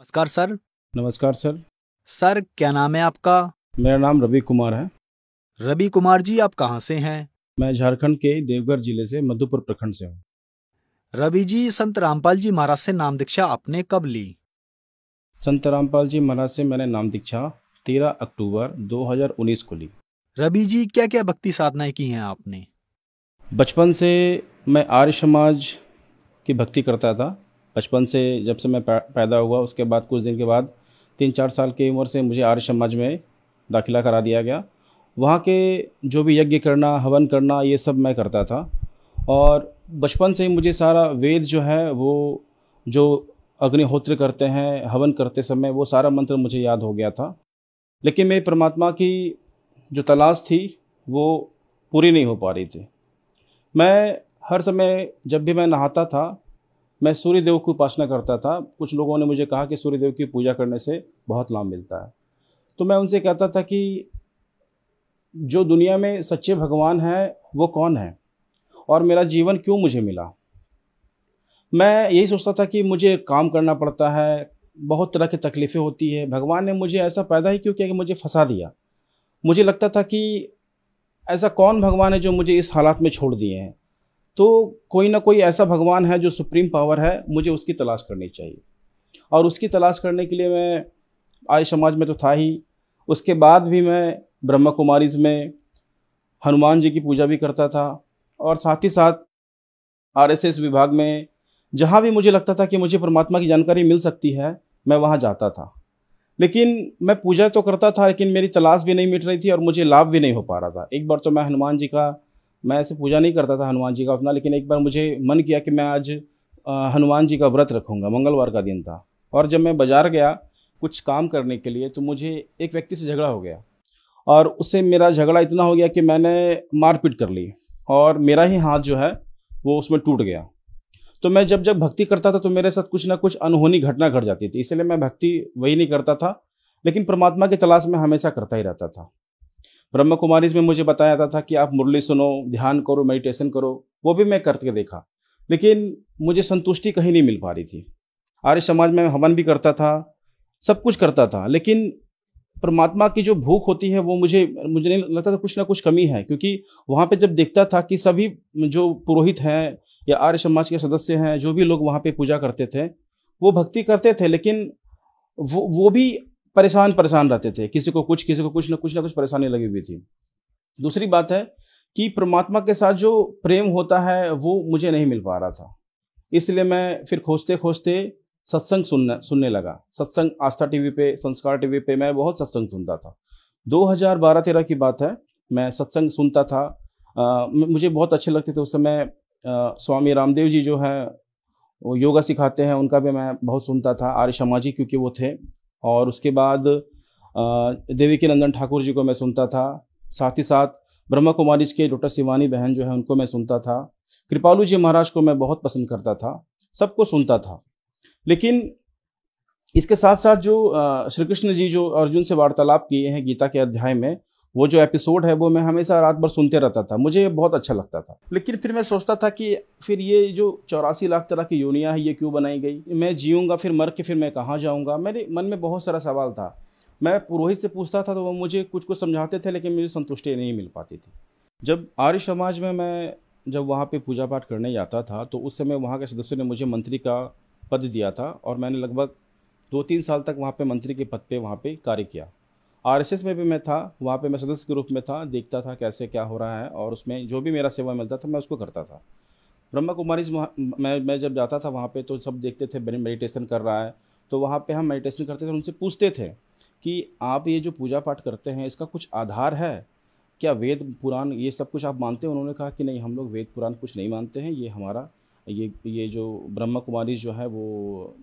नमस्कार सर नमस्कार sir sir क्या नाम है आपका मेरा नाम रवि कुमार है रवि कुमार जी आप कहाँ से हैं मैं झारखंड के देवघर जिले से मधुपुर प्रखंड से हूँ रवि जी संत रामपाल जी महाराज से नाम दीक्षा आपने कब ली संत रामपाल जी महाराज से मैंने नाम दीक्षा तेरह अक्टूबर 2019 को ली रवि जी क्या क्या भक्ति साधनाएं की हैं आपने बचपन से मैं आर्य समाज की भक्ति करता था बचपन से जब से मैं पैदा हुआ उसके बाद कुछ दिन के बाद तीन चार साल की उम्र से मुझे आर्य समाज में दाखिला करा दिया गया वहाँ के जो भी यज्ञ करना हवन करना ये सब मैं करता था और बचपन से ही मुझे सारा वेद जो है वो जो अग्निहोत्र करते हैं हवन करते समय वो सारा मंत्र मुझे याद हो गया था लेकिन मेरी परमात्मा की जो तलाश थी वो पूरी नहीं हो पा रही थी मैं हर समय जब भी मैं नहाता था मैं सूर्यदेव की उपासना करता था कुछ लोगों ने मुझे कहा कि सूर्यदेव की पूजा करने से बहुत लाभ मिलता है तो मैं उनसे कहता था कि जो दुनिया में सच्चे भगवान हैं वो कौन है और मेरा जीवन क्यों मुझे मिला मैं यही सोचता था कि मुझे काम करना पड़ता है बहुत तरह की तकलीफ़ें होती है भगवान ने मुझे ऐसा पैदा ही क्यों किया कि मुझे फंसा दिया मुझे लगता था कि ऐसा कौन भगवान है जो मुझे इस हालात में छोड़ दिए हैं तो कोई ना कोई ऐसा भगवान है जो सुप्रीम पावर है मुझे उसकी तलाश करनी चाहिए और उसकी तलाश करने के लिए मैं आय समाज में तो था ही उसके बाद भी मैं ब्रह्मा कुमारीज में हनुमान जी की पूजा भी करता था और साथ ही साथ आरएसएस विभाग में जहाँ भी मुझे लगता था कि मुझे परमात्मा की जानकारी मिल सकती है मैं वहाँ जाता था लेकिन मैं पूजा तो करता था लेकिन मेरी तलाश भी नहीं मिट रही थी और मुझे लाभ भी नहीं हो पा रहा था एक बार तो मैं हनुमान जी का मैं ऐसे पूजा नहीं करता था हनुमान जी का अपना लेकिन एक बार मुझे मन किया कि मैं आज हनुमान जी का व्रत रखूँगा मंगलवार का दिन था और जब मैं बाज़ार गया कुछ काम करने के लिए तो मुझे एक व्यक्ति से झगड़ा हो गया और उससे मेरा झगड़ा इतना हो गया कि मैंने मारपीट कर ली और मेरा ही हाथ जो है वो उसमें टूट गया तो मैं जब जब भक्ति करता था तो मेरे साथ कुछ ना कुछ अनहोनी घटना घट जाती थी इसलिए मैं भक्ति वही नहीं करता था लेकिन परमात्मा की तलाश में हमेशा करता ही रहता था ब्रह्म कुमारी में मुझे बताया जाता था कि आप मुरली सुनो ध्यान करो मेडिटेशन करो वो भी मैं करके देखा लेकिन मुझे संतुष्टि कहीं नहीं मिल पा रही थी आर्य समाज में हवन भी करता था सब कुछ करता था लेकिन परमात्मा की जो भूख होती है वो मुझे मुझे नहीं लगता था कुछ ना कुछ कमी है क्योंकि वहाँ पे जब देखता था कि सभी जो पुरोहित हैं या आर्य समाज के सदस्य हैं जो भी लोग वहाँ पे पूजा करते थे वो भक्ति करते थे लेकिन वो वो भी परेशान परेशान रहते थे किसी को कुछ किसी को कुछ ना कुछ ना कुछ परेशानी लगी हुई थी दूसरी बात है कि परमात्मा के साथ जो प्रेम होता है वो मुझे नहीं मिल पा रहा था इसलिए मैं फिर खोजते खोजते सत्संग सुनने सुनने लगा सत्संग आस्था टीवी पे संस्कार टीवी पे मैं बहुत सत्संग सुनता था 2012-13 की बात है मैं सत्संग सुनता था आ, मुझे बहुत अच्छे लगते थे उस समय स्वामी रामदेव जी जो हैं योगा सिखाते हैं उनका भी मैं बहुत सुनता था आर्य समाजी क्योंकि वो थे और उसके बाद देवी के नंदन ठाकुर जी को मैं सुनता था साथ ही साथ ब्रह्मा कुमारी के डॉक्टर शिवानी बहन जो है उनको मैं सुनता था कृपालू जी महाराज को मैं बहुत पसंद करता था सबको सुनता था लेकिन इसके साथ साथ जो श्री कृष्ण जी जो अर्जुन से वार्तालाप किए हैं गीता के अध्याय में वो जो एपिसोड है वो मैं हमेशा रात भर सुनते रहता था मुझे बहुत अच्छा लगता था लेकिन फिर मैं सोचता था कि फिर ये जो चौरासी लाख तरह की यूनिया है ये क्यों बनाई गई मैं जीऊँगा फिर मर के फिर मैं कहाँ जाऊँगा मेरे मन में बहुत सारा सवाल था मैं पुरोहित से पूछता था तो वो मुझे कुछ कुछ समझाते थे लेकिन मुझे संतुष्टि नहीं मिल पाती थी जब आर्य समाज में मैं जब वहाँ पे पूजा पाठ करने जाता था तो उस समय वहाँ के सदस्यों ने मुझे मंत्री का पद दिया था और मैंने लगभग दो तीन साल तक वहाँ पे मंत्री के पद पे वहाँ पे कार्य किया एस में भी मैं था वहाँ पे मैं सदस्य के रूप में था देखता था कैसे क्या हो रहा है और उसमें जो भी मेरा सेवा मिलता था मैं उसको करता था ब्रह्मा कुमारी मैं मैं जब जाता था वहाँ पे तो सब देखते थे मेडिटेशन कर रहा है तो वहाँ पे हम मेडिटेशन करते थे उनसे पूछते थे कि आप ये जो पूजा पाठ करते हैं इसका कुछ आधार है क्या वेद पुराण ये सब कुछ आप मानते हैं उन्होंने कहा कि नहीं हम लोग वेद पुराण कुछ नहीं मानते हैं ये हमारा ये ये जो ब्रह्मा कुमारी जो है वो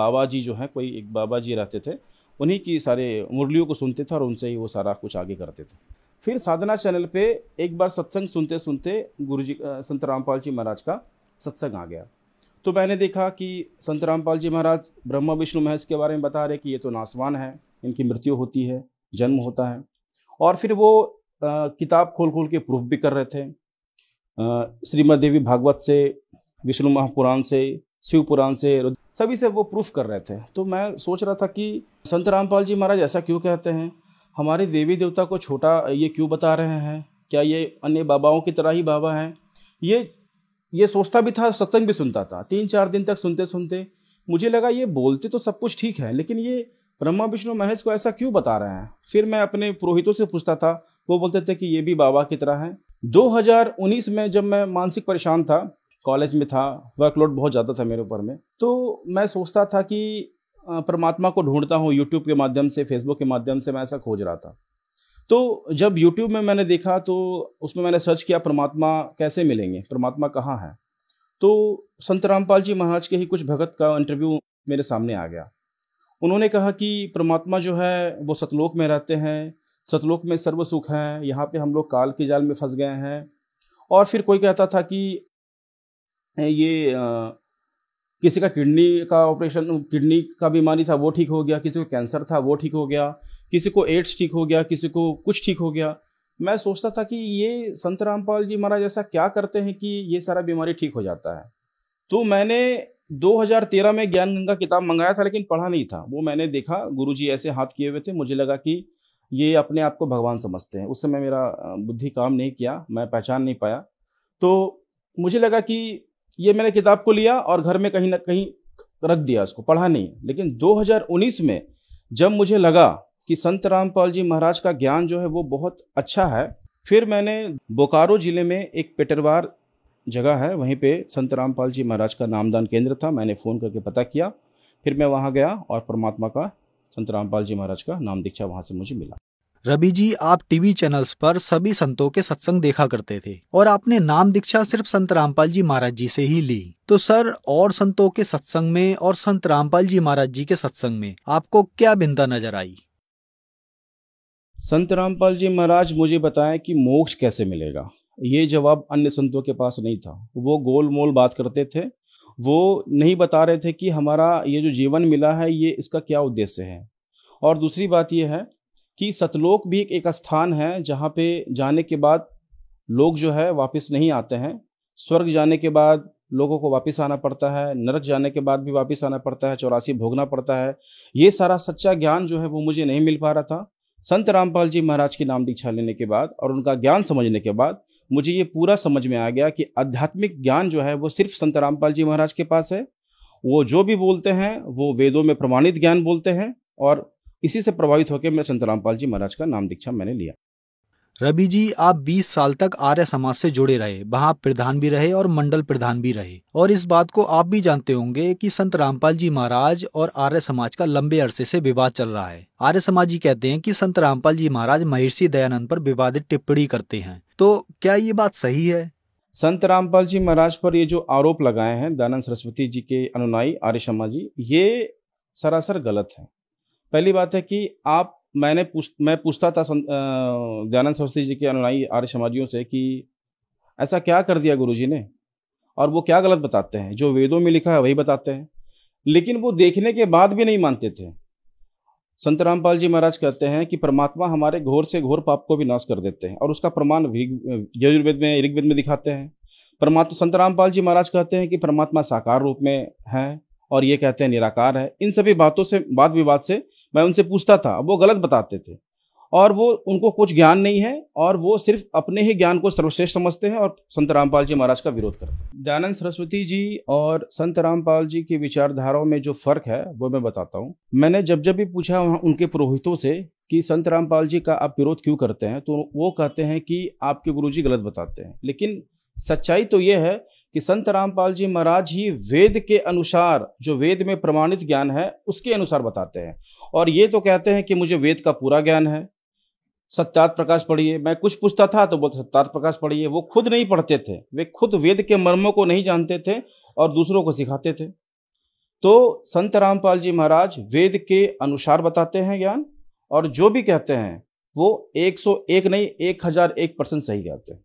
बाबा जी जो है कोई एक बाबा जी रहते थे उन्हीं की सारे मुरलियों को सुनते थे और उनसे ही वो सारा कुछ आगे करते थे फिर साधना चैनल पे एक बार सत्संग सुनते सुनते गुरु जी संत रामपाल जी महाराज का सत्संग आ गया तो मैंने देखा कि संत रामपाल जी महाराज ब्रह्मा विष्णु महेश के बारे में बता रहे कि ये तो नासवान है इनकी मृत्यु होती है जन्म होता है और फिर वो आ, किताब खोल खोल के प्रूफ भी कर रहे थे श्रीमद देवी भागवत से विष्णु महापुराण से शिव पुराण से सभी से वो प्रूफ कर रहे थे तो मैं सोच रहा था कि संत रामपाल जी महाराज ऐसा क्यों कहते हैं हमारे देवी देवता को छोटा ये क्यों बता रहे हैं क्या ये अन्य बाबाओं की तरह ही बाबा हैं ये ये सोचता भी था सत्संग भी सुनता था तीन चार दिन तक सुनते सुनते मुझे लगा ये बोलते तो सब कुछ ठीक है लेकिन ये ब्रह्मा विष्णु महेश को ऐसा क्यों बता रहे हैं फिर मैं अपने पुरोहितों से पूछता था वो बोलते थे कि ये भी बाबा की तरह है 2019 में जब मैं मानसिक परेशान था कॉलेज में था वर्कलोड बहुत ज़्यादा था मेरे ऊपर में तो मैं सोचता था कि परमात्मा को ढूंढता हूँ यूट्यूब के माध्यम से फेसबुक के माध्यम से मैं ऐसा खोज रहा था तो जब यूट्यूब में मैंने देखा तो उसमें मैंने सर्च किया परमात्मा कैसे मिलेंगे परमात्मा कहाँ है तो संत रामपाल जी महाराज के ही कुछ भगत का इंटरव्यू मेरे सामने आ गया उन्होंने कहा कि परमात्मा जो है वो सतलोक में रहते हैं सतलोक में सर्व सुख हैं यहाँ पे हम लोग काल के जाल में फंस गए हैं और फिर कोई कहता था कि ये आ, किसी का किडनी का ऑपरेशन किडनी का बीमारी था वो ठीक हो गया किसी को कैंसर था वो ठीक हो गया किसी को एड्स ठीक हो गया किसी को कुछ ठीक हो गया मैं सोचता था कि ये संत रामपाल जी महाराज ऐसा क्या करते हैं कि ये सारा बीमारी ठीक हो जाता है तो मैंने 2013 में ज्ञान गंगा किताब मंगाया था लेकिन पढ़ा नहीं था वो मैंने देखा गुरु जी ऐसे हाथ किए हुए थे मुझे लगा कि ये अपने आप को भगवान समझते हैं उस समय मेरा बुद्धि काम नहीं किया मैं पहचान नहीं पाया तो मुझे लगा कि ये मैंने किताब को लिया और घर में कहीं ना कहीं रख दिया उसको पढ़ा नहीं लेकिन 2019 में जब मुझे लगा कि संत रामपाल जी महाराज का ज्ञान जो है वो बहुत अच्छा है फिर मैंने बोकारो ज़िले में एक पेटरवार जगह है वहीं पे संत रामपाल जी महाराज का नामदान केंद्र था मैंने फ़ोन करके पता किया फिर मैं वहाँ गया और परमात्मा का संत रामपाल जी महाराज का नाम दीक्षा वहाँ से मुझे मिला रवि जी आप टीवी चैनल्स पर सभी संतों के सत्संग देखा करते थे और आपने नाम दीक्षा सिर्फ संत रामपाल जी महाराज जी से ही ली तो सर और संतों के सत्संग में और संत रामपाल जी महाराज जी के सत्संग में आपको क्या भिन्नता नजर आई संत रामपाल जी महाराज मुझे बताएं कि मोक्ष कैसे मिलेगा ये जवाब अन्य संतों के पास नहीं था वो गोल मोल बात करते थे वो नहीं बता रहे थे कि हमारा ये जो जीवन मिला है ये इसका क्या उद्देश्य है और दूसरी बात यह है कि सतलोक भी एक स्थान है जहाँ पे जाने के बाद लोग जो है वापस नहीं आते हैं स्वर्ग जाने के बाद लोगों को वापस आना पड़ता है नरक जाने के बाद भी वापस आना पड़ता है चौरासी भोगना पड़ता है ये सारा सच्चा ज्ञान जो है वो मुझे नहीं मिल पा रहा था संत रामपाल जी महाराज की नाम दीक्षा लेने के बाद और उनका ज्ञान समझने के बाद मुझे ये पूरा समझ में आ गया कि आध्यात्मिक ज्ञान जो है वो सिर्फ संत रामपाल जी महाराज के पास है वो जो भी बोलते हैं वो वेदों में प्रमाणित ज्ञान बोलते हैं और इसी से प्रभावित होकर मैं संत रामपाल जी महाराज का नाम दीक्षा मैंने लिया रवि जी आप 20 साल तक आर्य समाज से जुड़े रहे वहाँ प्रधान भी रहे और मंडल प्रधान भी रहे और इस बात को आप भी जानते होंगे कि संत रामपाल जी महाराज और आर्य समाज का लंबे अरसे से विवाद चल रहा है आर्य समाज जी कहते हैं कि संत रामपाल जी महाराज महर्षि दयानंद पर विवादित टिप्पणी करते हैं तो क्या ये बात सही है संत रामपाल जी महाराज पर ये जो आरोप लगाए हैं दयानंद सरस्वती जी के अनुनायी आर्य जी ये सरासर गलत है पहली बात है कि आप मैंने पूछ मैं पूछता था दयानंद सरस्वती जी के अनुयायी आर्य समाजियों से कि ऐसा क्या कर दिया गुरुजी ने और वो क्या गलत बताते हैं जो वेदों में लिखा है वही बताते हैं लेकिन वो देखने के बाद भी नहीं मानते थे संत रामपाल जी महाराज कहते हैं कि परमात्मा हमारे घोर से घोर पाप को भी नाश कर देते हैं और उसका प्रमाण यजुर्वेद में ऋग्वेद में दिखाते हैं परमात्मा संत रामपाल जी महाराज कहते हैं कि परमात्मा साकार रूप में है और ये कहते हैं निराकार है इन सभी बातों से वाद विवाद से मैं उनसे पूछता था वो गलत बताते थे और वो उनको कुछ ज्ञान नहीं है और वो सिर्फ अपने ही ज्ञान को सर्वश्रेष्ठ समझते हैं और संत रामपाल जी महाराज का विरोध करते हैं दयानंद सरस्वती जी और संत रामपाल जी की विचारधाराओं में जो फर्क है वो मैं बताता हूँ मैंने जब जब भी पूछा वहाँ उनके पुरोहितों से कि संत रामपाल जी का आप विरोध क्यों करते हैं तो वो कहते हैं कि आपके गुरु जी गलत बताते हैं लेकिन सच्चाई तो ये है कि संत रामपाल जी महाराज ही वेद के अनुसार जो वेद में प्रमाणित ज्ञान है उसके अनुसार बताते हैं और ये तो कहते हैं कि मुझे वेद का पूरा ज्ञान है सत्यार्थ प्रकाश पढ़िए मैं कुछ पूछता था तो बोलते सत्यार्थ प्रकाश पढ़िए वो खुद नहीं पढ़ते थे वे खुद वेद के मर्मों को नहीं जानते थे और दूसरों को सिखाते थे तो संत रामपाल जी महाराज वेद के अनुसार बताते हैं ज्ञान और जो भी कहते हैं वो 101 नहीं 1001 परसेंट सही कहते हैं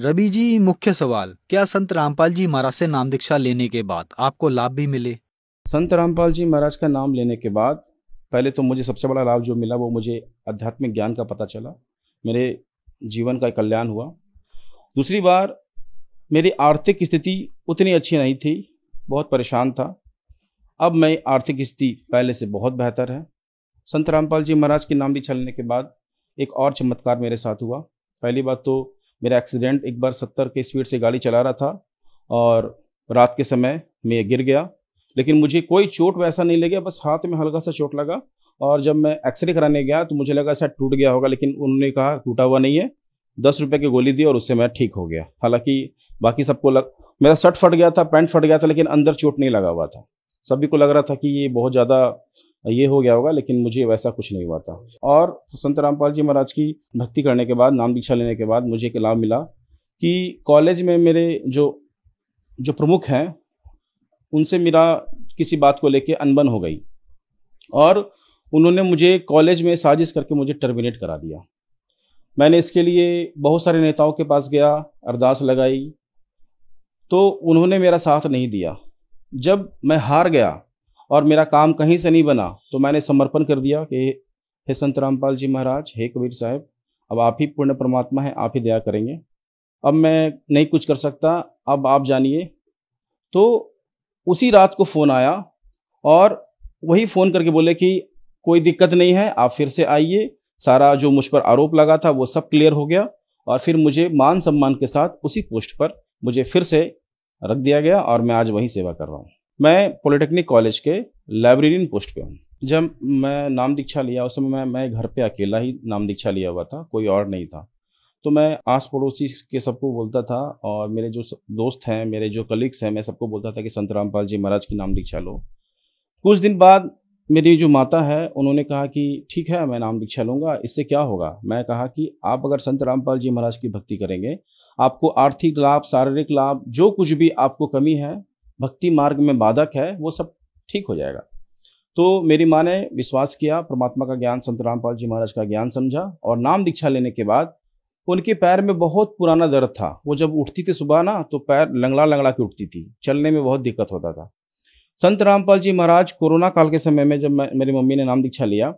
रवि जी मुख्य सवाल क्या संत रामपाल जी महाराज से नाम दीक्षा लेने के बाद आपको लाभ भी मिले संत रामपाल जी महाराज का नाम लेने के बाद पहले तो मुझे सबसे बड़ा लाभ जो मिला वो मुझे आध्यात्मिक ज्ञान का पता चला मेरे जीवन का कल्याण हुआ दूसरी बार मेरी आर्थिक स्थिति उतनी अच्छी नहीं थी बहुत परेशान था अब मैं आर्थिक स्थिति पहले से बहुत बेहतर है संत रामपाल जी महाराज के नाम भी छलने के बाद एक और चमत्कार मेरे साथ हुआ पहली बात तो मेरा एक्सीडेंट एक बार सत्तर के स्पीड से गाड़ी चला रहा था और रात के समय मैं गिर गया लेकिन मुझे कोई चोट वैसा नहीं लगा बस हाथ में हल्का सा चोट लगा और जब मैं एक्सरे कराने गया तो मुझे लगा शायद टूट गया होगा लेकिन उन्होंने कहा टूटा हुआ नहीं है दस रुपये की गोली दी और उससे मैं ठीक हो गया हालांकि बाकी सबको लग मेरा शर्ट फट गया था पैंट फट गया था लेकिन अंदर चोट नहीं लगा हुआ था सभी को लग रहा था कि ये बहुत ज़्यादा ये हो गया होगा लेकिन मुझे वैसा कुछ नहीं हुआ था और संत रामपाल जी महाराज की भक्ति करने के बाद नाम दीक्षा लेने के बाद मुझे एक लाभ मिला कि कॉलेज में मेरे जो जो प्रमुख हैं उनसे मेरा किसी बात को लेके अनबन हो गई और उन्होंने मुझे कॉलेज में साजिश करके मुझे टर्मिनेट करा दिया मैंने इसके लिए बहुत सारे नेताओं के पास गया अरदास लगाई तो उन्होंने मेरा साथ नहीं दिया जब मैं हार गया और मेरा काम कहीं से नहीं बना तो मैंने समर्पण कर दिया कि हे संत रामपाल जी महाराज हे कबीर साहब अब आप ही पूर्ण परमात्मा हैं आप ही दया करेंगे अब मैं नहीं कुछ कर सकता अब आप जानिए तो उसी रात को फ़ोन आया और वही फ़ोन करके बोले कि कोई दिक्कत नहीं है आप फिर से आइए सारा जो मुझ पर आरोप लगा था वो सब क्लियर हो गया और फिर मुझे मान सम्मान के साथ उसी पोस्ट पर मुझे फिर से रख दिया गया और मैं आज वहीं सेवा कर रहा हूँ मैं पॉलिटेक्निक कॉलेज के लाइब्रेरियन पोस्ट पे हूँ जब मैं नाम दीक्षा लिया उस समय मैं मैं घर पे अकेला ही नाम दीक्षा लिया हुआ था कोई और नहीं था तो मैं आस पड़ोसी के सबको बोलता था और मेरे जो दोस्त हैं मेरे जो कलीग्स हैं मैं सबको बोलता था कि संत रामपाल जी महाराज की नाम दीक्षा लो कुछ दिन बाद मेरी जो माता है उन्होंने कहा कि ठीक है मैं नाम दीक्षा लूँगा इससे क्या होगा मैं कहा कि आप अगर संत रामपाल जी महाराज की भक्ति करेंगे आपको आर्थिक लाभ शारीरिक लाभ जो कुछ भी आपको कमी है भक्ति मार्ग में बाधक है वो सब ठीक हो जाएगा तो मेरी माँ ने विश्वास किया परमात्मा का ज्ञान संत रामपाल जी महाराज का ज्ञान समझा और नाम दीक्षा लेने के बाद उनके पैर में बहुत पुराना दर्द था वो जब उठती थी सुबह ना तो पैर लंगड़ा लंगड़ा के उठती थी चलने में बहुत दिक्कत होता था संत रामपाल जी महाराज कोरोना काल के समय में जब मेरी मम्मी ने नाम दीक्षा लिया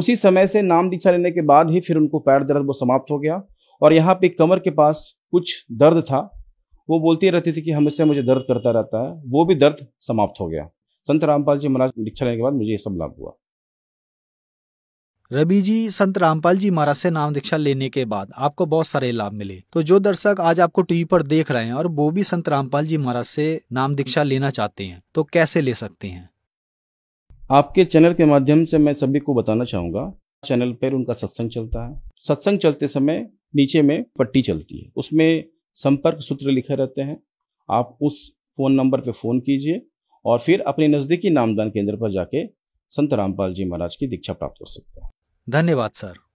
उसी समय से नाम दीक्षा लेने के बाद ही फिर उनको पैर दर्द वो समाप्त हो गया और यहाँ पे कमर के पास कुछ दर्द था वो बोलती रहती थी कि हमेशा मुझे दर्द करता रहता है वो भी दर्द समाप्त हो गया संत रामपाल जी महाराज दीक्षा लेने के बाद मुझे ये सब लाभ हुआ रवि जी संत रामपाल जी महाराज से नाम दीक्षा लेने के बाद आपको बहुत सारे लाभ मिले तो जो दर्शक आज आपको टीवी पर देख रहे हैं और वो भी संत रामपाल जी महाराज से नाम दीक्षा लेना चाहते हैं तो कैसे ले सकते हैं आपके चैनल के माध्यम से मैं सभी को बताना चाहूंगा चैनल पर उनका सत्संग चलता है सत्संग चलते समय नीचे में पट्टी चलती है उसमें संपर्क सूत्र लिखे रहते हैं आप उस फ़ोन नंबर पे फ़ोन कीजिए और फिर अपने नज़दीकी नामदान केंद्र पर जाके संत रामपाल जी महाराज की दीक्षा प्राप्त कर सकते हैं धन्यवाद सर